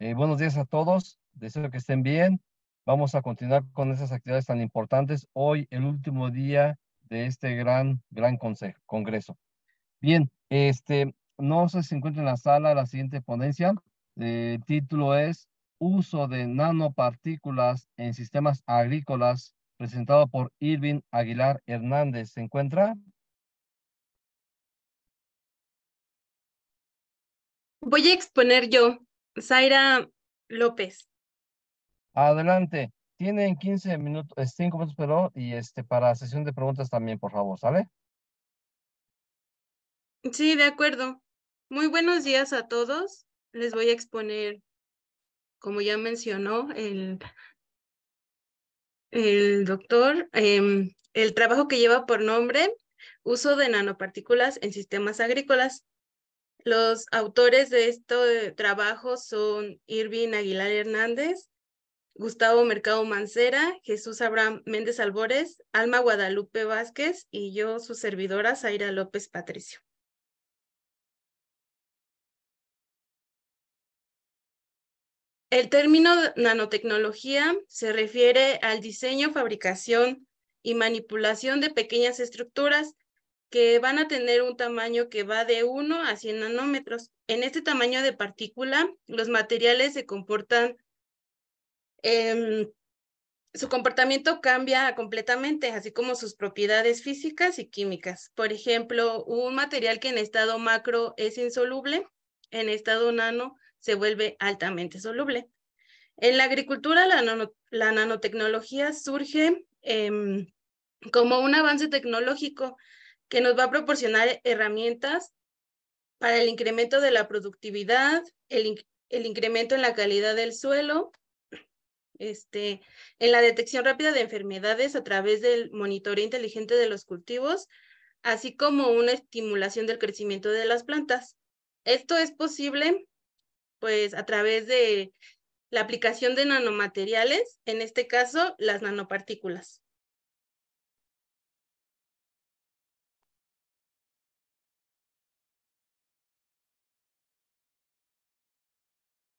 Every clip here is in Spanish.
Eh, buenos días a todos, deseo que estén bien. Vamos a continuar con esas actividades tan importantes. Hoy, el último día de este gran, gran consejo, congreso. Bien, este, no sé si se encuentra en la sala la siguiente ponencia. el título es Uso de nanopartículas en sistemas agrícolas, presentado por Irving Aguilar Hernández. ¿Se encuentra? Voy a exponer yo. Zaira López. Adelante. Tienen 15 eh, minutos, 5 minutos, pero y este, para sesión de preguntas también, por favor, ¿sale? Sí, de acuerdo. Muy buenos días a todos. Les voy a exponer, como ya mencionó el, el doctor, em, el trabajo que lleva por nombre Uso de nanopartículas en sistemas agrícolas, los autores de este trabajo son Irvin Aguilar Hernández, Gustavo Mercado Mancera, Jesús Abraham Méndez Albores, Alma Guadalupe Vázquez y yo, su servidora, Zaira López Patricio. El término nanotecnología se refiere al diseño, fabricación y manipulación de pequeñas estructuras que van a tener un tamaño que va de 1 a 100 nanómetros. En este tamaño de partícula, los materiales se comportan, em, su comportamiento cambia completamente, así como sus propiedades físicas y químicas. Por ejemplo, un material que en estado macro es insoluble, en estado nano se vuelve altamente soluble. En la agricultura, la, nanotecnología surge em, como un avance tecnológico que nos va a proporcionar herramientas para el incremento de la productividad, el, incremento en la calidad del suelo, este, en la detección rápida de enfermedades a través del monitoreo inteligente de los cultivos, así como una estimulación del crecimiento de las plantas. Esto es posible pues a través de la aplicación de nanomateriales, en este caso las nanopartículas.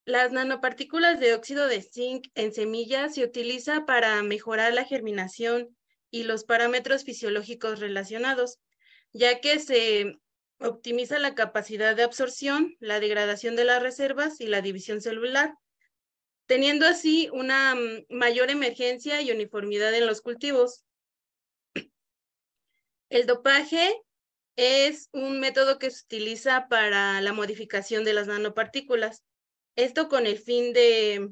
Las nanopartículas de óxido de zinc en semillas se utiliza para mejorar la germinación y los parámetros fisiológicos relacionados, ya que se optimiza la capacidad de absorción, la degradación de las reservas y la división celular, teniendo así una mm, mayor emergencia y uniformidad en los cultivos. El dopaje es un método que se utiliza para la modificación de las nanopartículas. Esto con el fin de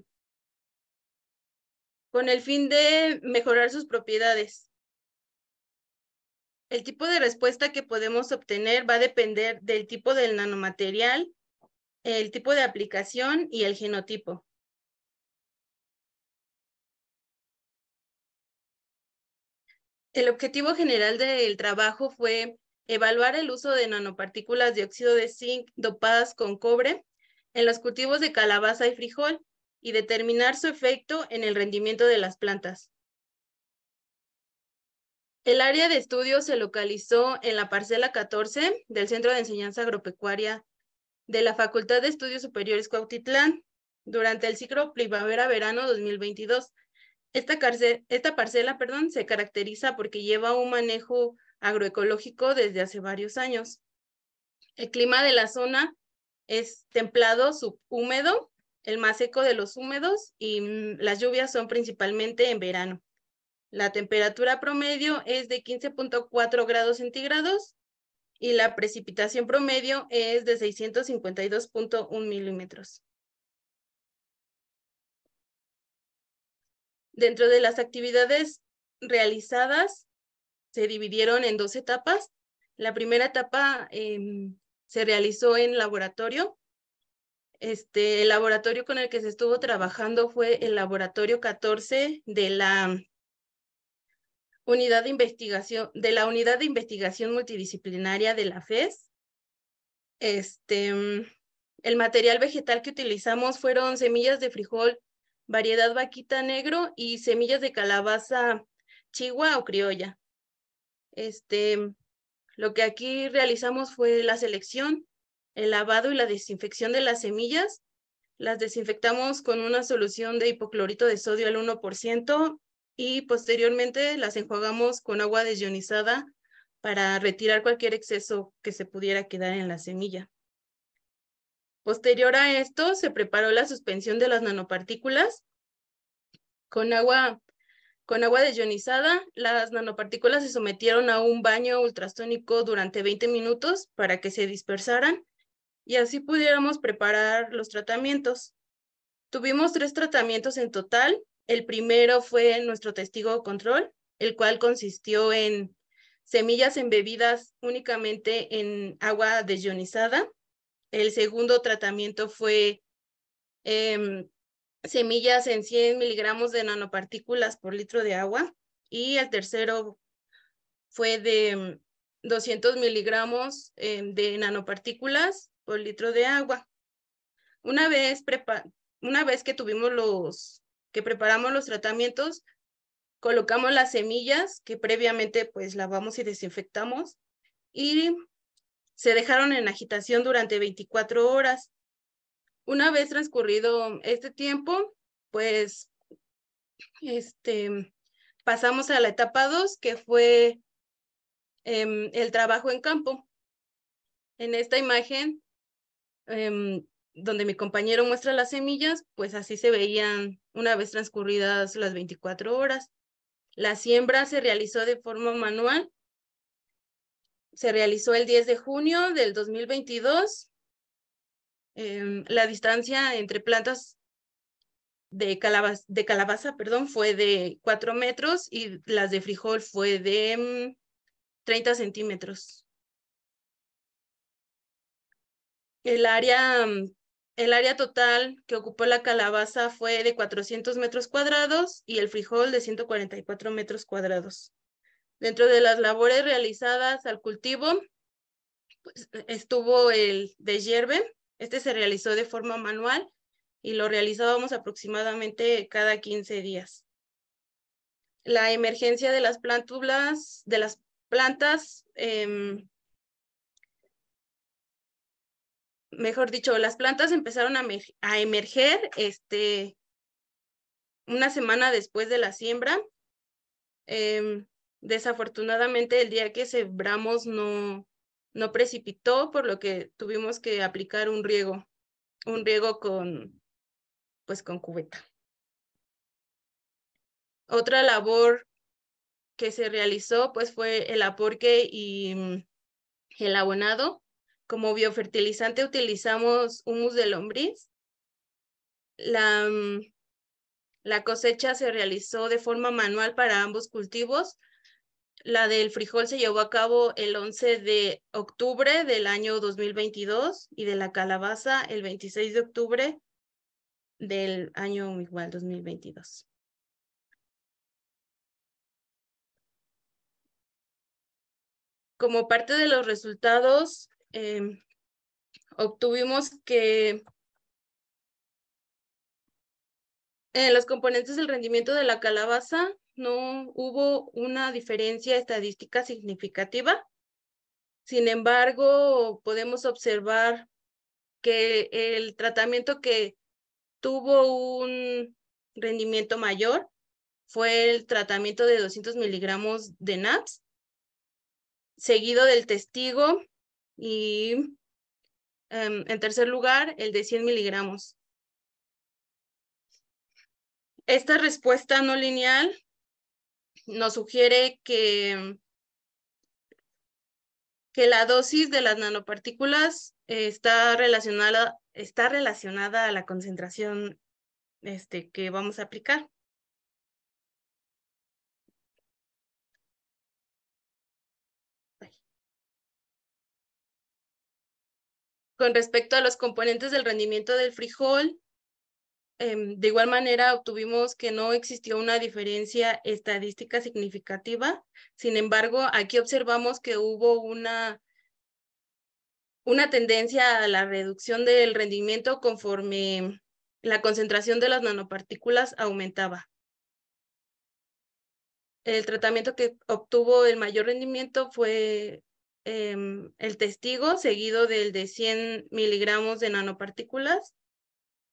con el fin de mejorar sus propiedades. El tipo de respuesta que podemos obtener va a depender del tipo del nanomaterial, el tipo de aplicación y el genotipo. El objetivo general del trabajo fue evaluar el uso de nanopartículas de óxido de zinc dopadas con cobre en los cultivos de calabaza y frijol y determinar su efecto en el rendimiento de las plantas. El área de estudio se localizó en la parcela 14 del Centro de Enseñanza Agropecuaria de la Facultad de Estudios Superiores Cuautitlán durante el ciclo primavera-verano 2022. Esta, esta parcela perdón, se caracteriza porque lleva un manejo agroecológico desde hace varios años. El clima de la zona es templado subhúmedo, el más seco de los húmedos y mm, las lluvias son principalmente en verano. La temperatura promedio es de 15.4 grados centígrados y la precipitación promedio es de 652.1 milímetros. Dentro de las actividades realizadas, se dividieron en dos etapas. La primera etapa em, se realizó en laboratorio. Este, el laboratorio con el que se estuvo trabajando fue el laboratorio 14 de la unidad de investigación, de la unidad de investigación multidisciplinaria de la FES. Este, mm, el material vegetal que utilizamos fueron semillas de frijol, variedad vaquita negro y semillas de calabaza chihuahua o criolla. Este, lo que aquí realizamos fue la selección, el lavado y la desinfección de las semillas. Las desinfectamos con una solución de hipoclorito de sodio al 1% y posteriormente las enjuagamos con agua desionizada para retirar cualquier exceso que se pudiera quedar en la semilla. Posterior a esto, se preparó la suspensión de las nanopartículas con agua con agua desionizada, las nanopartículas se sometieron a un baño ultrastónico durante 20 minutos para que se dispersaran y así pudiéramos preparar los tratamientos. Tuvimos tres tratamientos en total. El primero fue nuestro testigo control, el cual consistió en semillas embebidas únicamente en agua desionizada. El segundo tratamiento fue em, semillas en 100 miligramos de nanopartículas por litro de agua y el tercero fue de 200 mm, miligramos em, de nanopartículas por litro de agua. Una vez, una vez que tuvimos los, que preparamos los tratamientos, colocamos las semillas que previamente pues lavamos y desinfectamos y se dejaron en agitación durante 24 horas. Una vez transcurrido este tiempo, pues este, pasamos a la etapa 2, que fue em, el trabajo en campo. En esta imagen, em, donde mi compañero muestra las semillas, pues así se veían una vez transcurridas las 24 horas. La siembra se realizó de forma manual. Se realizó el 10 de junio del 2022 Em, la distancia entre plantas de calabaza, perdón, fue de 4 metros y las de frijol fue de 30 mm, centímetros. El área, mm, el área total que ocupó la calabaza fue de 400 metros cuadrados y el frijol de 144 metros cuadrados. Dentro de las labores realizadas al cultivo pues, estuvo el de hierve, este se realizó de forma manual y lo realizábamos aproximadamente cada 15 días. La emergencia de las de las plantas, em, mejor dicho, las plantas empezaron a, a emerger este, una semana después de la siembra. Em, desafortunadamente el día que sembramos no, no precipitó, por lo que tuvimos que aplicar un riego, un riego con, pues, con cubeta. Otra labor que se realizó pues fue el aporque y mm, el abonado. Como biofertilizante utilizamos humus de lombriz. Mm, la cosecha se realizó de forma manual para ambos cultivos, la del frijol se llevó a cabo el 11 de octubre del año 2022 y de la calabaza el 26 de octubre del año igual 2022. Como parte de los resultados, em, obtuvimos que en los componentes del rendimiento de la calabaza no hubo una diferencia estadística significativa. Sin embargo, podemos observar que el tratamiento que tuvo un rendimiento mayor fue el tratamiento de 200 miligramos de NAPS, seguido del testigo y em, en tercer lugar el de 100 miligramos. Esta respuesta no lineal nos sugiere que, que la dosis de las nanopartículas está relacionada, está relacionada a la concentración este, que vamos a aplicar. Con respecto a los componentes del rendimiento del frijol, Em, de igual manera obtuvimos que no existió una diferencia estadística significativa. Sin embargo, aquí observamos que hubo una, una tendencia a la reducción del rendimiento conforme la concentración de las nanopartículas aumentaba. El tratamiento que obtuvo el mayor rendimiento fue em, el testigo, seguido del de 100 miligramos de nanopartículas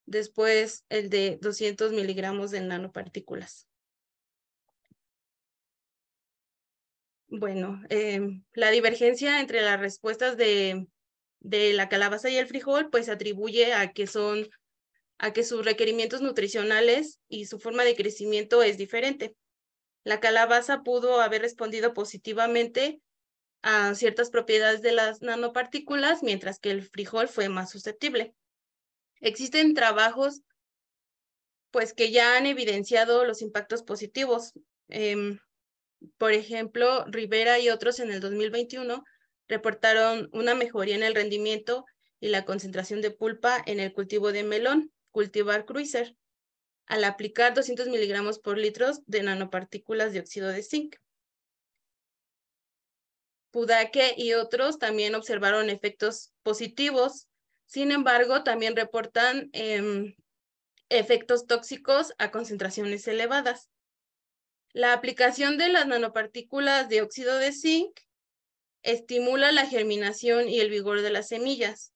después el de 200 miligramos de nanopartículas. Bueno, em, la divergencia entre las respuestas de, de, la calabaza y el frijol pues atribuye a que son a que sus requerimientos nutricionales y su forma de crecimiento es diferente. La calabaza pudo haber respondido positivamente a ciertas propiedades de las nanopartículas, mientras que el frijol fue más susceptible. Existen trabajos pues que ya han evidenciado los impactos positivos. Em, por ejemplo, Rivera y otros en el 2021 reportaron una mejoría en el rendimiento y la concentración de pulpa en el cultivo de melón, cultivar cruiser, al aplicar 200 miligramos por litro de nanopartículas de óxido de zinc. Pudake y otros también observaron efectos positivos sin embargo, también reportan em, efectos tóxicos a concentraciones elevadas. La aplicación de las nanopartículas de óxido de zinc estimula la germinación y el vigor de las semillas.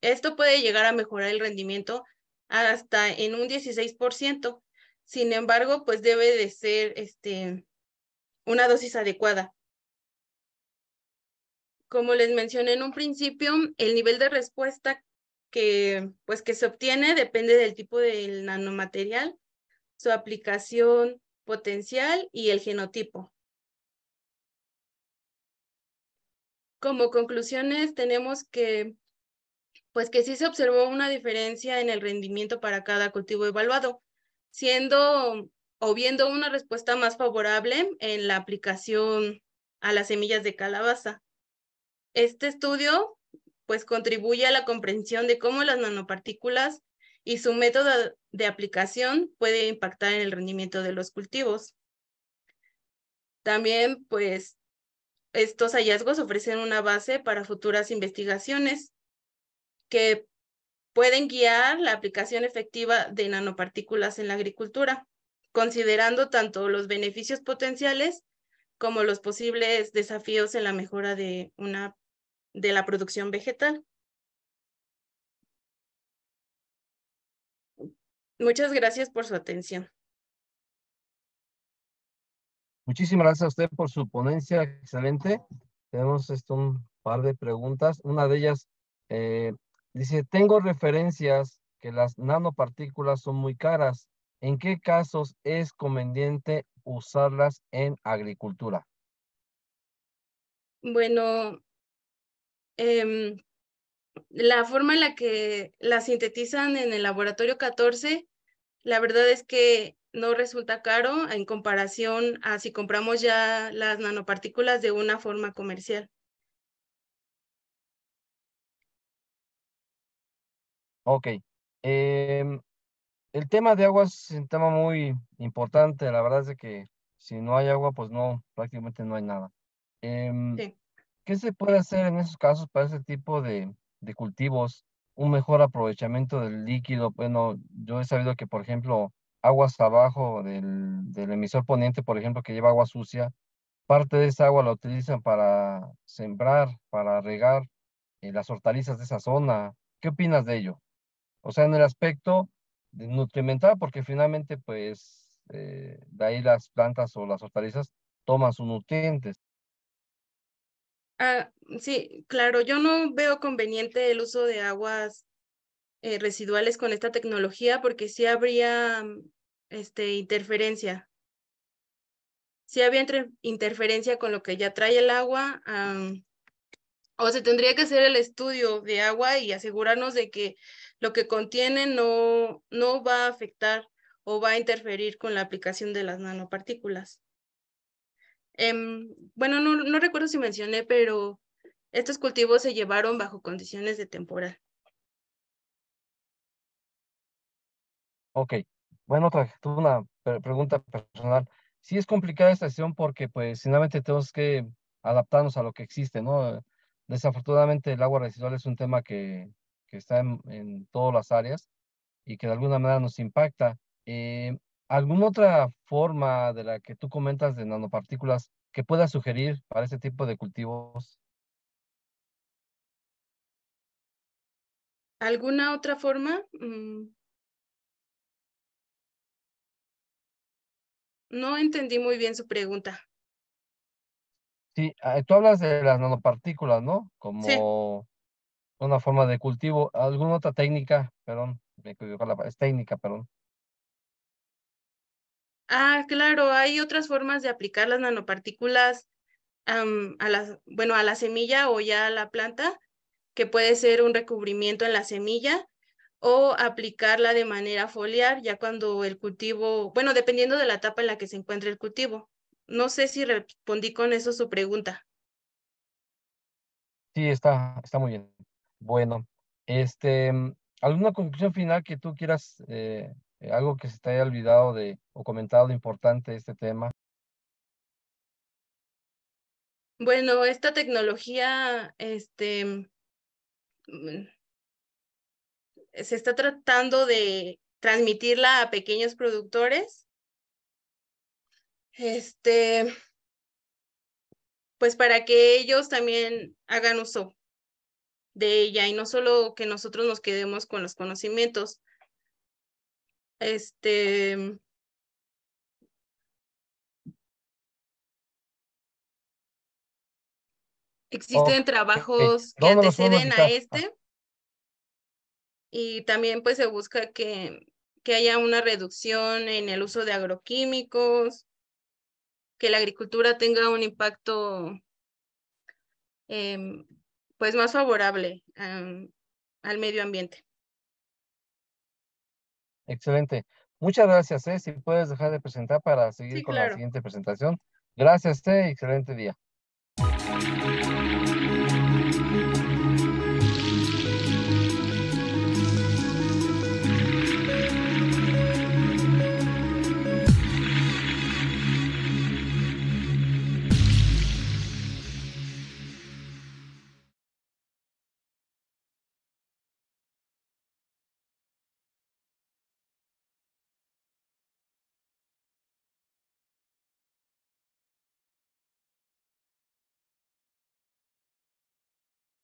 Esto puede llegar a mejorar el rendimiento hasta en un 16%. Sin embargo, pues debe de ser este, una dosis adecuada como les mencioné en un principio, el nivel de respuesta que, pues, que se obtiene depende del tipo del nanomaterial, su aplicación potencial y el genotipo. Como conclusiones tenemos que, pues que sí se observó una diferencia en el rendimiento para cada cultivo evaluado, siendo o viendo una respuesta más favorable en la aplicación a las semillas de calabaza. Este estudio pues contribuye a la comprensión de cómo las nanopartículas y su método de aplicación puede impactar en el rendimiento de los cultivos. También pues estos hallazgos ofrecen una base para futuras investigaciones que pueden guiar la aplicación efectiva de nanopartículas en la agricultura, considerando tanto los beneficios potenciales como los posibles desafíos en la mejora de una de la producción vegetal. Muchas gracias por su atención. Muchísimas gracias a usted por su ponencia excelente. Tenemos esto un par de preguntas. Una de ellas eh, dice, tengo referencias que las nanopartículas son muy caras. ¿En qué casos es conveniente usarlas en agricultura? Bueno, Em, la forma en la que la sintetizan en el laboratorio 14, la verdad es que no resulta caro en comparación a si compramos ya las nanopartículas de una forma comercial. Ok. Em, el tema de agua es un tema muy importante. La verdad es que si no hay agua, pues no, prácticamente no hay nada. Em, ¿Qué se puede hacer en esos casos para ese tipo de, cultivos? Un mejor aprovechamiento del líquido. Bueno, yo he sabido que, por ejemplo, aguas abajo del, emisor poniente, por ejemplo, que lleva agua sucia, parte de esa agua la utilizan para sembrar, para regar eh, las hortalizas de esa zona. ¿Qué opinas de ello? O sea, en el aspecto nutrimental, porque finalmente, pues, eh, de ahí las plantas o las hortalizas toman sus nutrientes. Ah, sí, claro, yo no veo conveniente el uso de aguas eh, residuales con esta tecnología porque sí habría mm, este, interferencia. Sí había interferencia con lo que ya trae el agua. o se tendría que hacer el estudio de agua y asegurarnos de que lo que contiene no, no va a afectar o va a interferir con la aplicación de las nanopartículas. Em, bueno, no, recuerdo si mencioné, pero estos cultivos se llevaron bajo condiciones de temporal. Ok, bueno, otra una pregunta personal. Sí es complicada esta sesión porque pues finalmente tenemos que adaptarnos a lo que existe, ¿no? Desafortunadamente el agua residual es un tema que, está en, todas las áreas y que de alguna manera nos impacta. Eh, ¿Alguna otra forma de la que tú comentas de nanopartículas que puedas sugerir para ese tipo de cultivos? ¿Alguna otra forma? Mm. No entendí muy bien su pregunta. Sí, ah, tú hablas de las nanopartículas, ¿no? Como una forma de cultivo. ¿Alguna otra técnica? Perdón, es técnica, perdón. Ah, claro, hay otras formas de aplicar las nanopartículas a, la, bueno, a la semilla o ya a la planta, que puede ser un recubrimiento en la semilla o aplicarla de manera foliar ya cuando el cultivo, bueno, dependiendo de la etapa en la que se encuentre el cultivo. No sé si respondí con eso su pregunta. Sí, está, está muy bien. Bueno, este, ¿alguna conclusión final que tú quieras eh, eh, algo que se te haya olvidado de o comentado importante este tema. Bueno, esta tecnología, este, mm, se está tratando de transmitirla a pequeños productores. Este, pues para que ellos también hagan uso de ella y no solo que nosotros nos quedemos con los conocimientos. Este. Existen trabajos que anteceden a este. Y también pues se busca que, que haya una reducción en el uso de agroquímicos, que la agricultura tenga un impacto em, pues más favorable al medio ambiente. Excelente. Muchas gracias, eh. Si puedes dejar de presentar para seguir con la siguiente presentación. Gracias, eh. Excelente día.